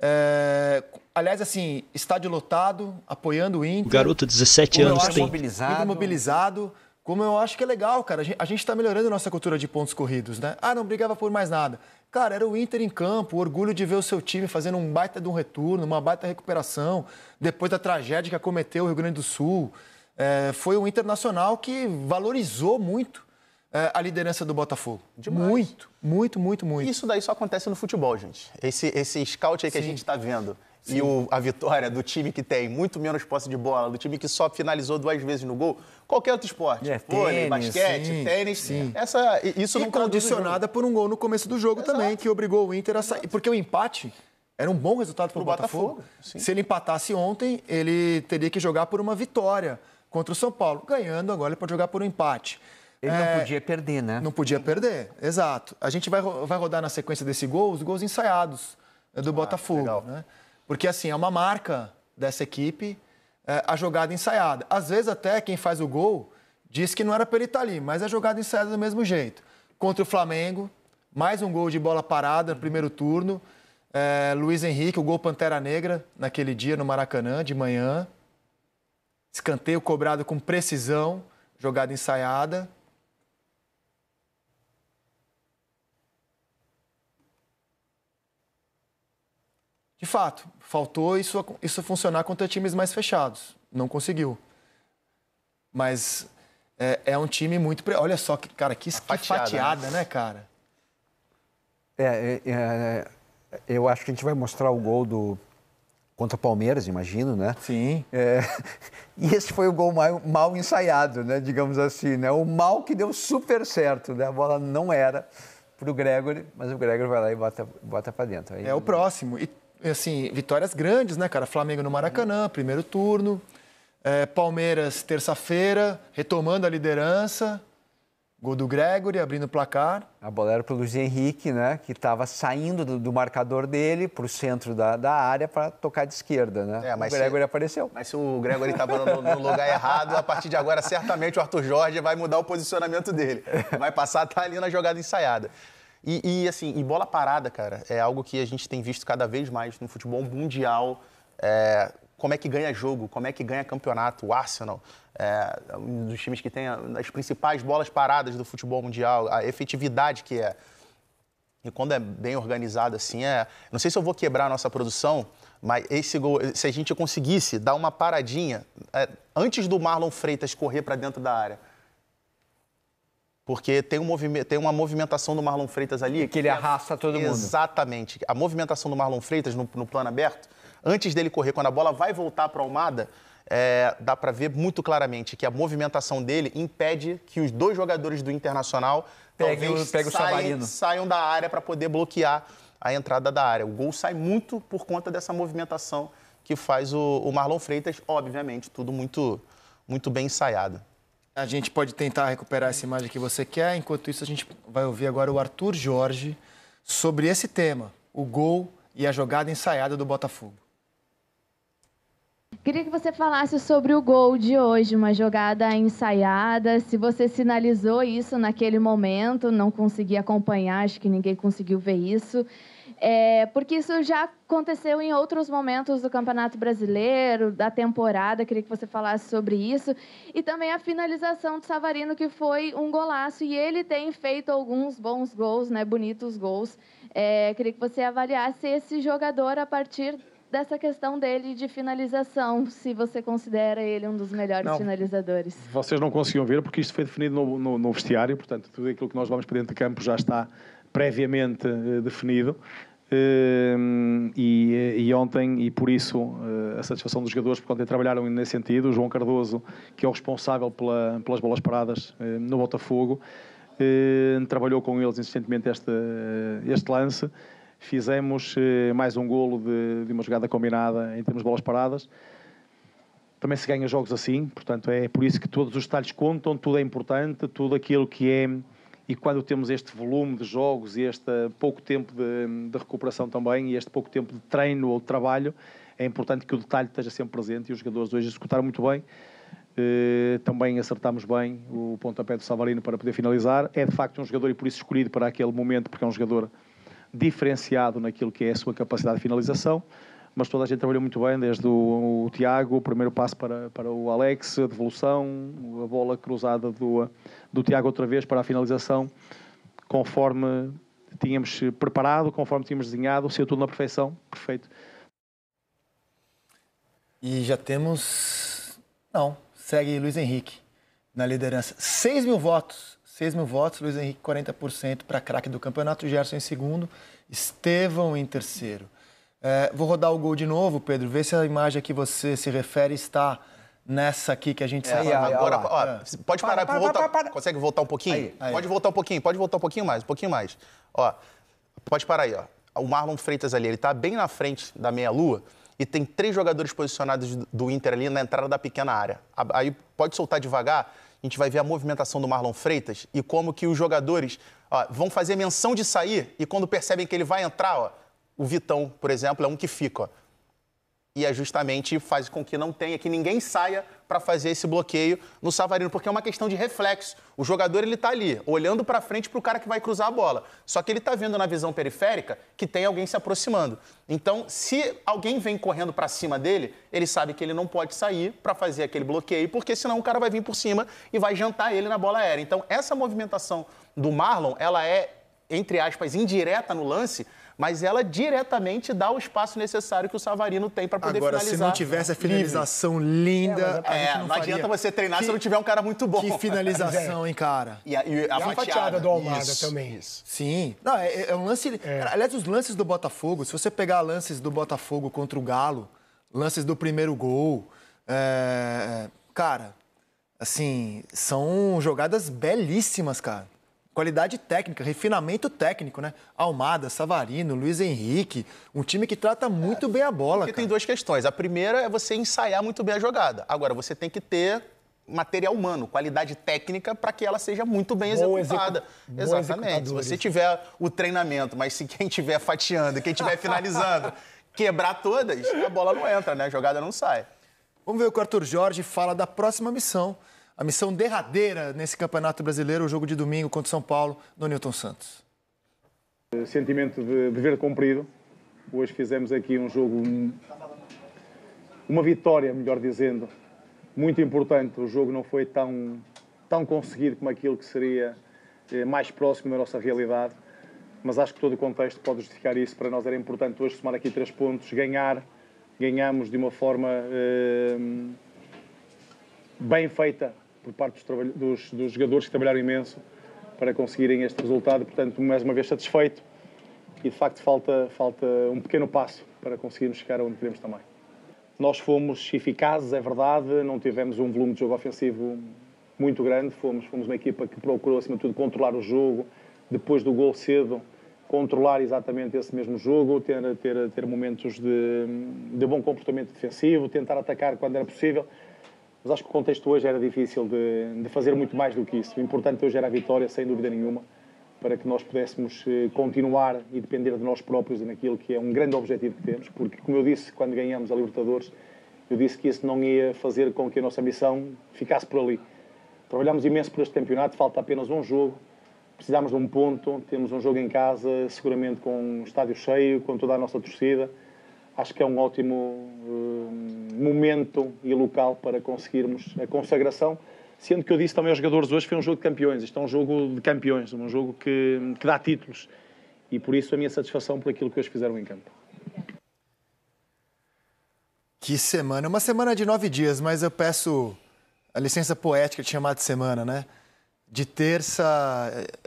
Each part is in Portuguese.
É, aliás, assim, estádio lotado, apoiando o Inter. garoto, 17 anos, tem. Mobilizado. Muito mobilizado. Como eu acho que é legal, cara. A gente está melhorando nossa cultura de pontos corridos, né? Ah, não brigava por mais nada. Cara, era o Inter em campo, o orgulho de ver o seu time fazendo um baita de um retorno, uma baita recuperação, depois da tragédia que acometeu o Rio Grande do Sul. É, foi um internacional que valorizou muito é, a liderança do Botafogo. Demais. Muito, muito, muito, muito. Isso daí só acontece no futebol, gente. Esse, esse scout aí que Sim. a gente está vendo. Sim. E o, a vitória do time que tem muito menos posse de bola, do time que só finalizou duas vezes no gol, qualquer outro esporte. É, Vôlei, tênis, basquete, sim, tênis. Sim. Essa, isso e não condicionada por um gol no começo do jogo Exato. também, que obrigou o Inter a sair. Porque o empate era um bom resultado para o Botafogo. Botafogo Se ele empatasse ontem, ele teria que jogar por uma vitória contra o São Paulo. Ganhando, agora ele pode jogar por um empate. Ele é, não podia perder, né? Não podia perder, exato. A gente vai, vai rodar na sequência desse gol os gols ensaiados é, do ah, Botafogo. Né? Porque, assim, é uma marca dessa equipe é, a jogada ensaiada. Às vezes, até quem faz o gol diz que não era para ele estar tá ali, mas a é jogada ensaiada do mesmo jeito. Contra o Flamengo, mais um gol de bola parada no uhum. primeiro turno. É, Luiz Henrique, o gol Pantera Negra naquele dia no Maracanã, de manhã. Escanteio cobrado com precisão, jogada ensaiada. De fato, faltou isso, isso funcionar contra times mais fechados. Não conseguiu. Mas é, é um time muito. Pre... Olha só, que, cara, que, fatiada, né? fatiada, né, cara? É, é, é, eu acho que a gente vai mostrar o gol do contra o Palmeiras, imagino, né? Sim. É, e esse foi o gol mal, mal, ensaiado, né? Digamos assim, né? O mal que deu super certo, né? A bola não era para o Gregory, mas o Gregory vai lá e bota, bota para dentro. Aí... É o próximo. E é, assim, vitórias grandes, né, cara? Flamengo no Maracanã, primeiro turno. É, Palmeiras, terça-feira, retomando a liderança. Gol do Gregory, abrindo o placar. A bola era para o Luiz Henrique, né? Que estava saindo do, do, marcador dele para o centro da, da área para tocar de esquerda, né? É, o Gregory se, apareceu. Mas se o Gregory estava no, no, lugar errado, a partir de agora, certamente o Arthur Jorge vai mudar o posicionamento dele. Vai passar a estar tá ali na jogada ensaiada. E, e, assim, e bola parada, cara, é algo que a gente tem visto cada vez mais no futebol mundial. É, como é que ganha jogo, como é que ganha campeonato, o Arsenal, é, um dos times que tem as principais bolas paradas do futebol mundial, a efetividade que é. E quando é bem organizado assim, é. Não sei se eu vou quebrar a nossa produção, mas esse gol, se a gente conseguisse dar uma paradinha é, antes do Marlon Freitas correr para dentro da área porque tem, um tem uma movimentação do Marlon Freitas ali. Que, ele é arrasta todo mundo. Exatamente. A movimentação do Marlon Freitas no, no, plano aberto, antes dele correr, quando a bola vai voltar para o Almada, é, dá para ver muito claramente que a movimentação dele impede que os dois jogadores do Internacional pegue, talvez pegue saiam, saiam da área para poder bloquear a entrada da área. O gol sai muito por conta dessa movimentação que faz o, o Marlon Freitas, obviamente, tudo muito, muito bem ensaiado. A gente pode tentar recuperar essa imagem que você quer. Enquanto isso, a gente vai ouvir agora o Arthur Jorge sobre esse tema, o gol e a jogada ensaiada do Botafogo. Queria que você falasse sobre o gol de hoje, uma jogada ensaiada, se você sinalizou isso naquele momento, não consegui acompanhar, acho que ninguém conseguiu ver isso. É, porque isso já aconteceu em outros momentos do Campeonato Brasileiro, da temporada, queria que você falasse sobre isso. E também a finalização do Savarino, que foi um golaço, e ele tem feito alguns bons gols, né, bonitos gols. É, queria que você avaliasse esse jogador a partir dessa questão dele de finalização, se você considera ele um dos melhores não, finalizadores. Vocês não conseguiam ver, porque isto foi definido no, no, no vestiário, portanto, tudo aquilo que nós vamos para dentro de campo já está previamente uh, definido. Ehm, e, e, ontem, e por isso eh, a satisfação dos jogadores, porque ontem trabalharam nesse sentido, o João Cardoso, que é o responsável pela, pelas bolas paradas eh, no Botafogo, eh, trabalhou com eles insistentemente este, este lance. Fizemos mais um golo de, de uma jogada combinada em termos de bolas paradas também se ganha jogos assim, portanto é por isso que todos os detalhes contam, tudo é importante, tudo aquilo que é e quando temos este volume de jogos e este pouco tempo de, de recuperação também e este pouco tempo de treino ou de trabalho, é importante que o detalhe esteja sempre presente e os jogadores hoje executaram muito bem. Uh, também acertámos bem o pontapé do Savarino para poder finalizar. É de facto um jogador e por isso escolhido para aquele momento, porque é um jogador diferenciado naquilo que é a sua capacidade de finalização mas toda a gente trabalhou muito bem, desde o, o Tiago, o primeiro passo para, para o Alex, a devolução, a bola cruzada do, do Tiago outra vez para a finalização, conforme tínhamos preparado, conforme tínhamos desenhado, saiu tudo na perfeição, perfeito. E já temos. Não, segue Luiz Henrique na liderança. 6 mil votos. 6 mil votos, Luiz Henrique 40% para craque do campeonato, Gerson em segundo, Estevão em terceiro. É, vou rodar o gol de novo, Pedro. Vê se a imagem a que você se refere está nessa aqui que a gente é, saiu agora, ó, é. pode parar, para, para, voltar, para, consegue voltar um pouquinho? Aí, aí. Pode voltar um pouquinho, pode voltar um pouquinho mais, um pouquinho mais. Ó, pode parar aí, ó. O Marlon Freitas ali, ele está bem na frente da meia-lua e tem três jogadores posicionados do Inter ali na entrada da pequena área. Aí pode soltar devagar, a gente vai ver a movimentação do Marlon Freitas e como que os jogadores ó, vão fazer menção de sair e quando percebem que ele vai entrar, ó, o Vitão, por exemplo, é um que fica. E é justamente faz com que não tenha, que ninguém saia para fazer esse bloqueio no Savarino, porque é uma questão de reflexo. O jogador ele tá ali, olhando para frente para o cara que vai cruzar a bola. Só que ele tá vendo na visão periférica que tem alguém se aproximando. Então, se alguém vem correndo para cima dele, ele sabe que ele não pode sair para fazer aquele bloqueio, porque senão o cara vai vir por cima e vai jantar ele na bola aérea. Então, essa movimentação do Marlon, ela é entre aspas, indireta no lance, mas ela diretamente dá o espaço necessário que o Savarino tem para poder Agora, finalizar. Agora, se não tivesse a finalização linda... É, é, não, é, não adianta você treinar que, se não tiver um cara muito bom. Que finalização, é. hein, cara? E a, e a, e fatiada. a fatiada. do Almada isso, também. Isso. Sim. Não, é, é, é um lance... Cara, aliás, os lances do Botafogo, se você pegar lances do Botafogo contra o Galo, lances do primeiro gol... cara, assim, são jogadas belíssimas, cara qualidade técnica, refinamento técnico, né? Almada, Savarino, Luiz Henrique, um time que trata muito é, bem a bola. Porque cara. tem duas questões. A primeira é você ensaiar muito bem a jogada. Agora, você tem que ter material humano, qualidade técnica para que ela seja muito bem executada. Execu... Exatamente. Se você tiver o treinamento, mas se quem estiver fatiando, quem estiver finalizando, quebrar todas, a bola não entra, né? A jogada não sai. Vamos ver o que o Arthur Jorge fala da próxima missão a missão derradeira nesse Campeonato Brasileiro, o jogo de domingo contra o São Paulo, no Newton Santos? Eh, sentimento de dever cumprido. Hoje fizemos aqui um jogo, uma vitória, melhor dizendo, muito importante. O jogo não foi tão, tão conseguido como aquilo que seria eh, mais próximo da nossa realidade, mas acho que todo o contexto pode justificar isso. Para nós era importante hoje somar aqui três pontos, ganhar. Ganhamos de uma forma. Eh, bem feita por parte dos, dos, dos, jogadores que trabalharam imenso para conseguirem este resultado. Portanto, mais uma vez satisfeito e de facto falta, falta um pequeno passo para conseguirmos chegar onde queremos também. Nós fomos eficazes, é verdade, não tivemos um volume de jogo ofensivo muito grande, fomos, fomos uma equipa que procurou, acima de tudo, controlar o jogo, depois do gol cedo, controlar exatamente esse mesmo jogo, ter, ter, ter momentos de, de bom comportamento defensivo, tentar atacar quando era possível mas acho que o contexto hoje era difícil de, de, fazer muito mais do que isso. O importante hoje era a vitória, sem dúvida nenhuma, para que nós pudéssemos eh, continuar e depender de nós próprios naquilo que é um grande objetivo que temos, porque, como eu disse, quando ganhamos a Libertadores, eu disse que isso não ia fazer com que a nossa missão ficasse por ali. Trabalhamos imenso por este campeonato, falta apenas um jogo, precisamos de um ponto, temos um jogo em casa, seguramente com um estádio cheio, com toda a nossa torcida. Acho que é um ótimo eh, momento e local para conseguirmos a consagração. Sendo que eu disse também aos jogadores hoje, foi um jogo de campeões. Isto é um jogo de campeões, um jogo que, que dá títulos. E por isso a minha satisfação por aquilo que eles fizeram em campo. Que semana! Uma semana de nove dias, mas eu peço a licença poética de chamar de semana, né? De terça.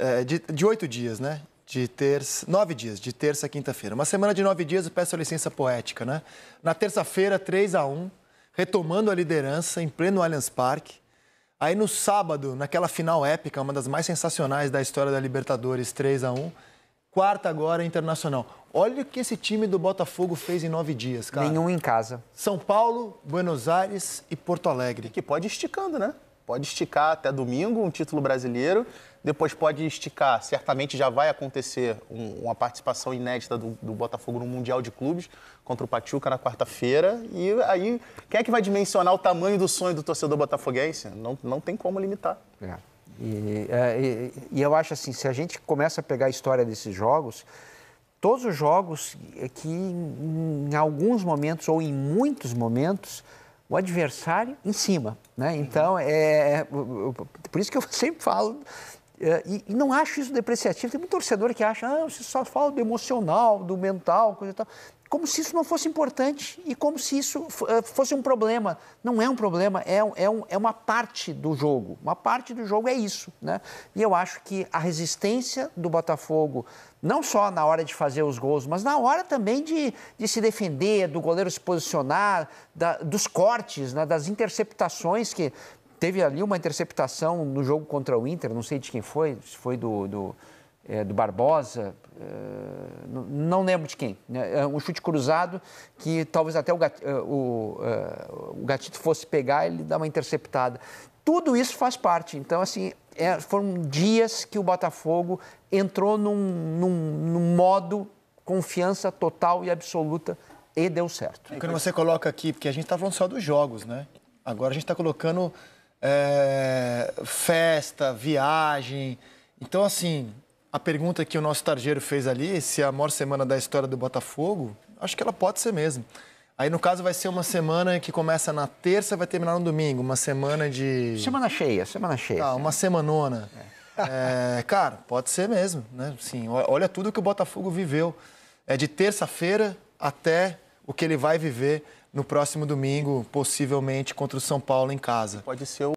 É, é, de, de oito dias, né? de terça, nove dias, de terça a quinta-feira. Uma semana de nove dias, eu peço a licença poética, né? Na terça-feira, 3 a 1 retomando a liderança em pleno Allianz Parque. Aí no sábado, naquela final épica, uma das mais sensacionais da história da Libertadores, 3 a 1 Quarta agora, Internacional. Olha o que esse time do Botafogo fez em nove dias, cara. Nenhum em casa. São Paulo, Buenos Aires e Porto Alegre. E que pode ir esticando, né? Pode esticar até domingo um título brasileiro, depois pode esticar. Certamente já vai acontecer um, uma participação inédita do, do, Botafogo no Mundial de Clubes contra o Pachuca na quarta-feira. E aí, quem é que vai dimensionar o tamanho do sonho do torcedor botafoguense? Não, não tem como limitar. É. E, é, e, e, eu acho assim, se a gente começa a pegar a história desses jogos, todos os jogos que em alguns momentos ou em muitos momentos o adversário em cima. Né? Então, é, é por isso que eu sempre falo, é, e, e não acho isso depreciativo. Tem muito torcedor que acha, ah, você só fala do emocional, do mental, coisa e tal como se isso não fosse importante e como se isso eh, fosse um problema. Não é um problema, é, é, um, é uma parte do jogo. Uma parte do jogo é isso. Né? E eu acho que a resistência do Botafogo, não só na hora de fazer os gols, mas na hora também de, de se defender, do goleiro se posicionar, da, dos cortes, né? das interceptações que. Teve ali uma interceptação no jogo contra o Inter, não sei de quem foi, se foi do, do, é, do Barbosa, eh, não lembro de quem, né? É um chute cruzado que talvez até o, gat, eh, o, eh, o, Gatito fosse pegar ele dar uma interceptada. Tudo isso faz parte. Então, assim, é, foram dias que o Botafogo entrou num, num, num modo confiança total e absoluta e deu certo. Quando você coloca aqui, porque a gente está falando só dos jogos, né? Agora a gente está colocando é, festa, viagem. Então, assim, a pergunta que o nosso tarjeiro fez ali, se é a maior semana da história do Botafogo, acho que ela pode ser mesmo. Aí, no caso, vai ser uma semana que começa na terça vai terminar no domingo. Uma semana de. Semana cheia, semana cheia. Tá, uma semanona. É. É, cara, pode ser mesmo, né? Sim, olha tudo que o Botafogo viveu. É de terça-feira até o que ele vai viver no próximo domingo, possivelmente contra o São Paulo em casa. Pode ser o.